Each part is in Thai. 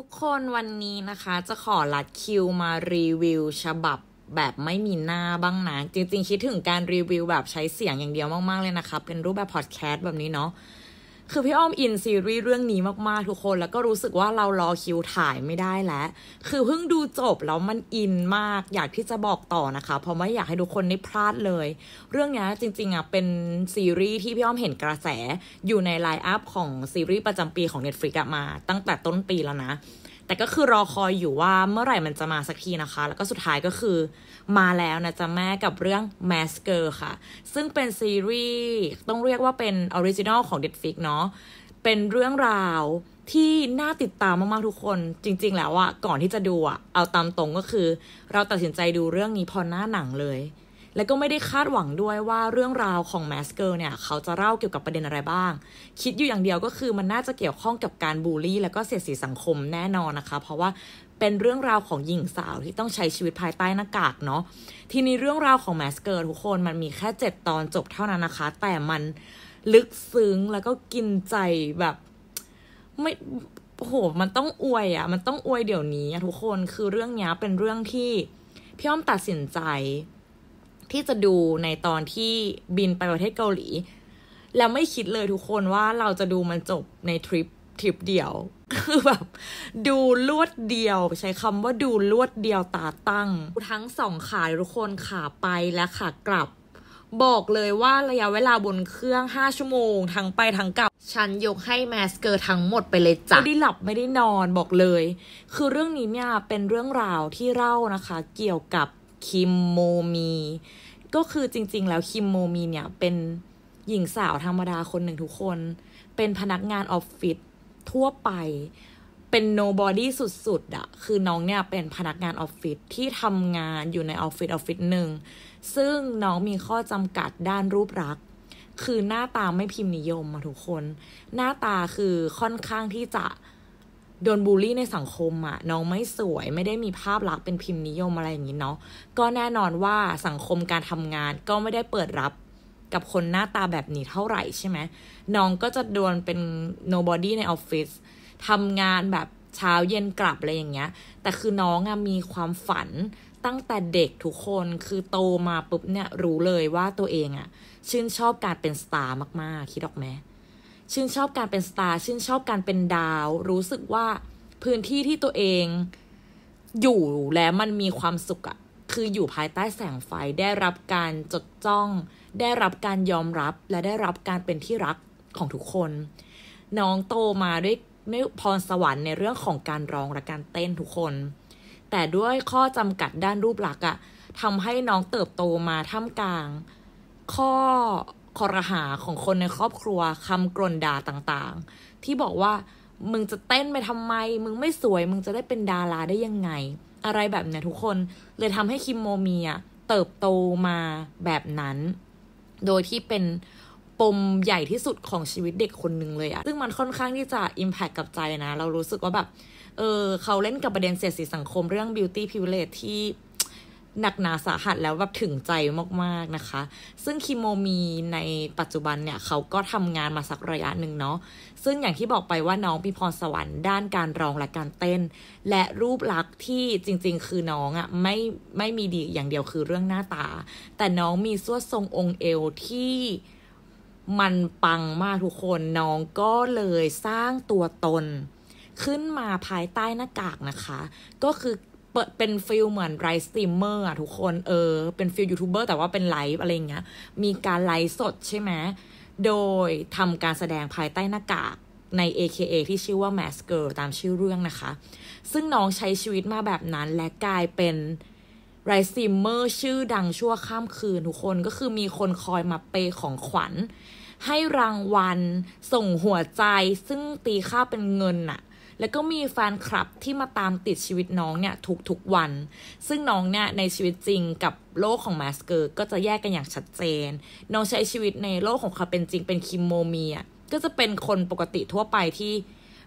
ทุกคนวันนี้นะคะ จะขอลัดคิวมารีวิวฉบับแบบไม่มีหน้าบ้างนะ จริงๆ คิดถึงการรีวิวแบบใช้เสียงอย่างเดียวมากๆเลยนะคะเป็นรูปแบบพอดแคสต์แบบนี้เนาะคือพี่อ้อมอินซีรีส์เรื่องนี้มาก ๆ ทุกคนแล้วก็รู้สึกว่าเรารอคิวถ่ายไม่ได้แล้ว คือเพิ่งดูจบแล้วมันอินมากอยากที่จะบอกต่อนะคะ เพราะไม่อยากให้ทุกคนได้พลาดเลย เรื่องนี้จริงๆอ่ะเป็นซีรีส์ที่พี่อ้อมเห็นกระแสอยู่ในไลน์อัพของซีรีส์ประจำปีของ Netflix มาตั้งแต่ต้นปีแล้วนะแต่ก็คือรอคอยอยู่ว่าเมื่อไหร่มันจะมาสักทีนะคะ แล้วก็สุดท้ายก็คือมาแล้วนะจ๊ะแม่กับเรื่อง m a s k e r ค่ะ ซึ่งเป็นซีรีส์ ต้องเรียกว่าเป็นออริจินอลของ Netflix เนาะเป็นเรื่องราวที่น่าติดตามมาก ๆ ทุกคนจริง ๆ แล้วอะก่อนที่จะดูอะเอาตามตรงก็คือ เราตัดสินใจดูเรื่องนี้พอหน้าหนังเลยและก็ไม่ได้คาดหวังด้วยว่าเรื่องราวของแมสเกิลเนี่ย เขาจะเล่าเกี่ยวกับประเด็นอะไรบ้าง คิดอยู่อย่างเดียวก็คือมันน่าจะเกี่ยวข้องกับการบูลลี่ และก็เสียสีสังคมแน่นอนนะคะ เพราะว่าเป็นเรื่องราวของหญิงสาวที่ต้องใช้ชีวิตภายใต้หน้ากากเนาะ ทีนี้เรื่องราวของแมสเกิลทุกคนมันมีแค่ 7 ตอนจบเท่านั้นนะคะ แต่มันลึกซึ้งแล้วก็กินใจแบบ ไม่โหมันต้องอวยอะ่ะ มันต้องอวยเดี๋ยวนี้ทุกคน คือเรื่องนี้เป็นเรื่องที่พี่อ้อมตัดสินใจที่จะดูในตอนที่บินไปประเทศเกาหลีแล้วไม่คิดเลยทุกคนว่าเราจะดูมันจบในทริปทริปเดียวคือแบบดูลวดเดียว ใช้คำว่าดูลวดเดียวตาตั้งทั้งสองขาทุกคนขาไปและขากลับ บอกเลยว่าระยะเวลาบนเครื่อง5ชั่วโมง ทั้งไปทั้งกลับ ฉันยกให้แมสเกอร์ทั้งหมดไปเลยจ้ะไม่ได้หลับไม่ได้นอนบอกเลยคือเรื่องนี้เนี่ยเป็นเรื่องราวที่เล่านะคะ เกี่ยวกับคิมโมมีก็คือจริง ๆ แล้วคิมโมมีเนี่ยเป็นหญิงสาวธรรมดาคนหนึ่งทุกคน เป็นพนักงานออฟฟิศทั่วไปเป็นโนบอดี้สุด ๆอะคือน้องเนี่ยเป็นพนักงานออฟฟิศที่ทำงานอยู่ในออฟฟิศออฟฟิศหนึ่งซึ่งน้องมีข้อจำกัดด้านรูปรักษ์คือหน้าตาไม่พิมพ์นิยมอะทุกคน หน้าตาคือค่อนข้างที่จะโดนบูลลี่ในสังคมอะน้องไม่สวยไม่ได้มีภาพลักษณ์เป็นพิมพ์นิยมอะไรอย่างนี้เนาะก็แน่นอนว่าสังคมการทำงานก็ไม่ได้เปิดรับกับคนหน้าตาแบบนี้เท่าไหร่ใช่ไหม น้องก็จะโดนเป็น nobody ในออฟฟิศทำงานแบบเช้าเย็นกลับอะไรอย่างเงี้ยแต่คือน้องอมีความฝันตั้งแต่เด็กทุกคนคือโตมาปุ๊บเนี่ยรู้เลยว่าตัวเองอะชื่นชอบการเป็นสตาร์มากๆคิดออกไหมชื่นชอบการเป็นสตาร์ชื่นชอบการเป็นดาว รู้สึกว่า พื้นที่ที่ตัวเอง อยู่แล้วมันมีความสุขอะคืออยู่ภายใต้แสงไฟได้รับการจดจ้อง ได้รับการยอมรับและได้รับการเป็นที่รักของทุกคน น้องโตมาด้วยไม่พรสวรรค์ในเรื่องของการร้องและการเต้นทุกคน แต่ด้วยข้อจำกัดด้านรูปลักษณ์อะทำให้น้องเติบโตมาท่ามกลาง ข้อคอรหาของคนในครอบครัวคำกลนด่าต่างๆ ที่บอกว่ามึงจะเต้นไปทำไม มึงไม่สวย มึงจะได้เป็นดารา ได้ยังไง อะไรแบบเนี้ยทุกคนเลยทำให้คิมโมเมีย เติบโตมาแบบนั้น โดยที่เป็นปมใหญ่ที่สุดของชีวิตเด็กคนหนึ่งเลยอะซึ่งมันค่อนข้างที่จะอิมแพคกับใจนะ เรารู้สึกว่าแบบเออเขาเล่นกับประเด็นเสียสีสังคมเรื่อง beauty privilege ที่หนักหนาสาหัสแล้วแบบถึงใจมาก ๆ นะคะ ซึ่งคิโมมีในปัจจุบันเนี่ยเขาก็ทำงานมาสักระยะหนึ่งเนาะ ซึ่งอย่างที่บอกไปว่าน้องมีพรสวรรค์ด้านการร้องและการเต้น และรูปลักษณ์ที่จริง ๆ คือน้องอะ่ะไม่ไม่มีดีอย่างเดียวคือเรื่องหน้าตา แต่น้องมีสวดทรงองค์เอวที่มันปังมากทุกคนน้องก็เลยสร้างตัวตนขึ้นมาภายใต้หน้ากากนะคะ ก็คือเปิดเป็นฟิลเหมือนไลฟ์สตรีมเมอร์อะทุกคนเออเป็นฟิลยูทูบเบอร์แต่ว่าเป็นไลฟ์อะไรเงี้ยมีการไลฟ์สดใช่ไหมโดยทำการแสดงภายใต้หน้ากาก ใน AKA ที่ชื่อว่า Mask Girl ตามชื่อเรื่องนะคะ ซึ่งน้องใช้ชีวิตมาแบบนั้น และกลายเป็นไรซิมเมอร์ชื่อดังชั่วข้ามคืนทุกคนก็คือมีคนคอยมาเปของขวัญ ให้รางวัลส่งหัวใจซึ่งตีค่าเป็นเงินอะแล้วก็มีแฟนคลับที่มาตามติดชีวิตน้องเนี่ยทุกๆวัน ซึ่งน้องเนี่ยในชีวิตจริงกับโลกของมาสเกอร์ก็จะแยกกันอย่างชัดเจน น้องใช้ชีวิตในโลกของเขาเป็นจริงเป็นคิมโมเมียก็จะเป็นคนปกติทั่วไปที่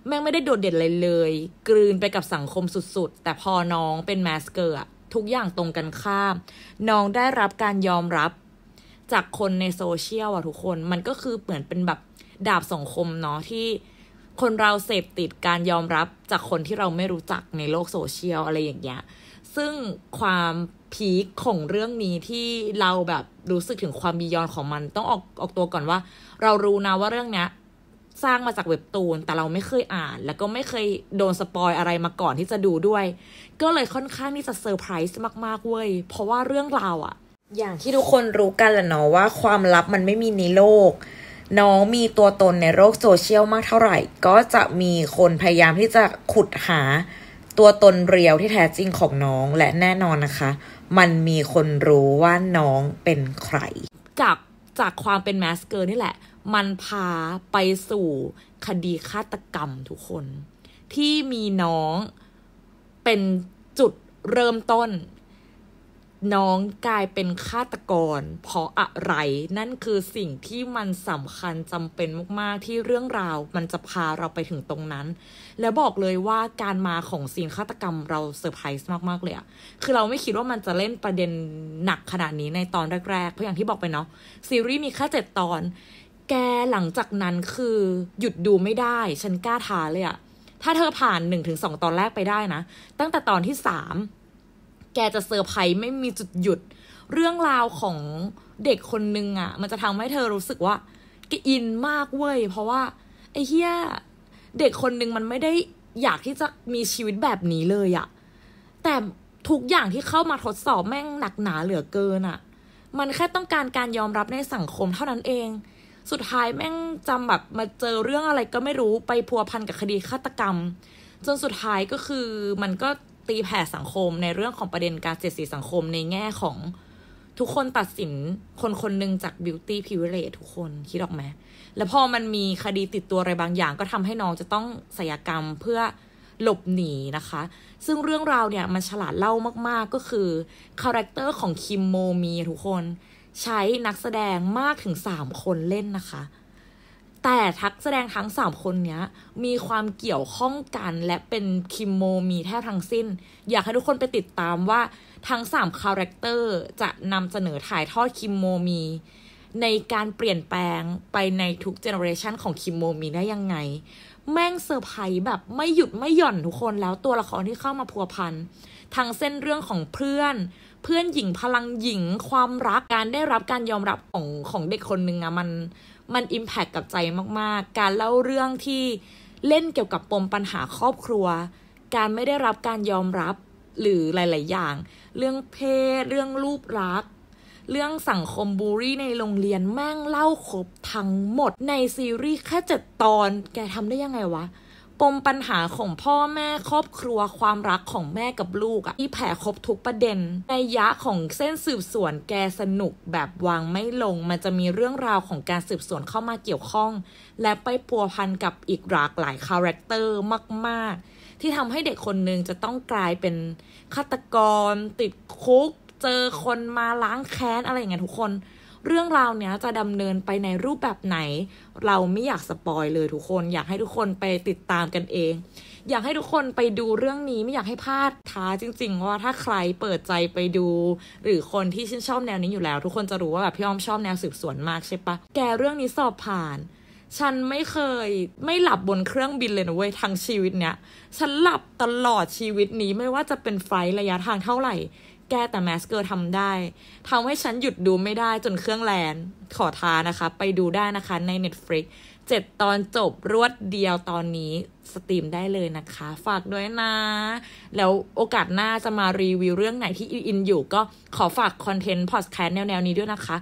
แม่งไม่ได้โดดเด่นเลยเลย กลืนไปกับสังคมสุดๆ แต่พอน้องเป็นมาสเกอร์ทุกอย่างตรงกันข้าม น้องได้รับการยอมรับ จากคนในโซเชียลอะทุกคนมันก็คือเหมือนเป็นแบบดาบสองคมเนาะที่คนเราเสพติดการยอมรับจากคนที่เราไม่รู้จักในโลกโซเชียลอะไรอย่างเงี้ย ซึ่งความพีคของเรื่องนี้ที่เราแบบรู้สึกถึงความบียอนของมันต้องออกออกตัวก่อนว่าเรารู้นะว่าเรื่องเนี้ยสร้างมาจากเว็บตูนแต่เราไม่เคยอ่าน แล้วก็ไม่เคยโดนสปอยอะไรมาก่อนที่จะดูด้วย ก็เลยค่อนข้างที่จะเซอร์ไพรส์มากๆเว้ยเพราะว่าเรื่องราวอะอย่างที่ทุกคนรู้กันแหละเนาะว่า ความลับมันไม่มีในโลกน้องมีตัวตนในโลกโซเชียลมากเท่าไหร่ ก็จะมีคนพยายามที่จะขุดหา ตัวตนเรียวที่แท้จริงของน้องและแน่นอนนะคะ มันมีคนรู้ว่าน้องเป็นใคร จาก จากความเป็นแมสเกอร์นี่แหละ มันพาไปสู่คดีฆาตกรรมทุกคน ที่มีน้องเป็นจุดเริ่มต้นน้องกลายเป็นฆาตกรเพราะอะไร นั่นคือสิ่งที่มันสำคัญจำเป็นมากๆที่เรื่องราวมันจะพาเราไปถึงตรงนั้น แล้วบอกเลยว่าการมาของซีนฆาตกรรมเราเซอร์ไพรส์มากๆ เลยอะคือเราไม่คิดว่ามันจะเล่นประเด็นหนักขนาดนี้ในตอนแรก ๆ เพราะอย่างที่บอกไปเนาะซีรีส์มีแค่เจ็ดตอน แกหลังจากนั้นคือหยุดดูไม่ได้ ฉันกล้าท้าเลยอะถ้าเธอผ่านหนึ่งถึงสองตอนแรกไปได้นะ ตั้งแต่ตอนที่สามแกจะเซอร์ไพรส์ไม่มีจุดหยุดเรื่องราวของเด็กคนนึงอะ่ะ มันจะทำให้เธอรู้สึกว่าแกอินมากเว้ยเพราะว่า ไอ้เฮียเด็กคนนึงมันไม่ได้อยากที่จะมีชีวิตแบบนี้เลยอะ่ะ แต่ทุกอย่างที่เข้ามาทดสอบแม่งหนักหนาเหลือเกินอะ่ะ มันแค่ต้องการการยอมรับในสังคมเท่านั้นเอง สุดท้ายแม่งจำแบบมาเจอเรื่องอะไรก็ไม่รู้ไปพัวพันกับคดีฆาตกรรม จนสุดท้ายก็คือมันก็ตีแผ่สังคมในเรื่องของประเด็นการเสียดสีสังคมในแง่ของทุกคนตัดสินคนคนหนึ่งจากบิวตี้พิเวเลตทุกคน คิดออกไหมแล้วพอมันมีคดีติดตัวอะไรบางอย่างก็ทำให้น้องจะต้องศัยกรรมเพื่อหลบหนีนะคะ ซึ่งเรื่องราวเนี่ยมันฉลาดเล่ามาก ๆ ก็คือ คาแรคเตอร์ของคิมโมมีทุกคน ใช้นักแสดงมากถึง 3 คนเล่นนะคะแต่ทักแสดงทั้งสามคนเนี้ย มีความเกี่ยวข้องกันและเป็น คิมโมมีแทบทั้งสิ้น อยากให้ทุกคนไปติดตามว่า ทั้งสามคาแรคเตอร์ จะนำเสนอถ่ายทอดคิมโมมีในการเปลี่ยนแปลงไปในทุกเจเนอเรชันของคิมโมมีได้ยังไง แม่งเซอร์ไพรส์แบบไม่หยุดไม่หย่อนทุกคนแล้วตัวละครที่เข้ามาพัวพันทั้งเส้นเรื่องของเพื่อน เพื่อนหญิงพลังหญิงความรักการได้รับการยอมรับของของเด็กคนหนึ่งอะมันมันอิมแพคกับใจมากๆ การเล่าเรื่องที่เล่นเกี่ยวกับปมปัญหาครอบครัว การไม่ได้รับการยอมรับหรือหลายๆ อย่าง เรื่องเพศ เรื่องรูปรักษเรื่องสังคมบูรี่ในโรงเรียนแม่งเล่าครบทั้งหมดในซีรีส์แค่เจ็ดตอนแกทำได้ยังไงวะปมปัญหาของพ่อแม่ครอบครัวความรักของแม่กับลูกอะที่แผ่ครบทุกประเด็น ในยะของเส้นสืบสวนแกสนุกแบบวางไม่ลง มันจะมีเรื่องราวของการสืบสวนเข้ามาเกี่ยวข้อง และไปปัวพันกับอีกหลากหลายคาแรคเตอร์มาก ๆ ที่ทำให้เด็กคนหนึ่งจะต้องกลายเป็นฆาตกร ติดคุก เจอคนมาล้างแค้นอะไรอย่างเงี้ยทุกคนเรื่องราวเนี้ยจะดำเนินไปในรูปแบบไหน เราไม่อยากสปอยเลยทุกคน อยากให้ทุกคนไปติดตามกันเอง อยากให้ทุกคนไปดูเรื่องนี้ไม่อยากให้พลาดท้าจริงๆว่าถ้าใครเปิดใจไปดูหรือคนที่ชื่นชอบแนวนี้อยู่แล้วทุกคนจะรู้ว่าแบบพี่อ้อมชอบแนวสืบสวนมากใช่ปะแกเรื่องนี้สอบผ่าน ฉันไม่เคยไม่หลับบนเครื่องบินเลยนะเว้ยทั้งชีวิตเนี้ยฉันหลับตลอดชีวิตนี้ไม่ว่าจะเป็นไฟล์ระยะทางเท่าไหร่แก้แต่แมสเกอร์ทำได้ทำให้ฉันหยุดดูไม่ได้จนเครื่องแลนขอท้านะคะ ไปดูได้นะคะใน Netflix 7 ตอนจบรวดเดียวตอนนี้สตรีมได้เลยนะคะ ฝากด้วยนะ แล้วโอกาสหน้าจะมารีวิวเรื่องไหนที่อินอยู่ก็ขอฝากคอนเทนต์พอดแคสต์แนวๆ นี้ด้วยนะคะ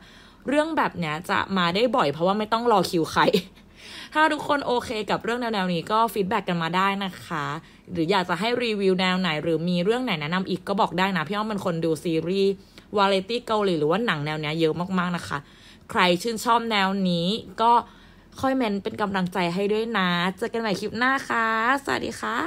เรื่องแบบเนี้ยจะมาได้บ่อยเพราะว่าไม่ต้องรอคิวใครถ้าทุกคนโอเคกับเรื่องแนว ๆ นี้ก็ฟีดแบ็กกันมาได้นะคะ หรืออยากจะให้รีวิวแนวไหนหรือมีเรื่องไหนแนะนำอีกก็บอกได้นะพี่อ้อมเป็นคนดูซีรีส์ วาเลตี้เกาหลีหรือว่าหนังแนวเนี้ยเยอะมาก ๆ นะคะ ใครชื่นชอบแนวนี้ก็ค่อยเมนเป็นกำลังใจให้ด้วยนะ เจอกันใหม่คลิปหน้าคะ่ะ สวัสดีค่ะ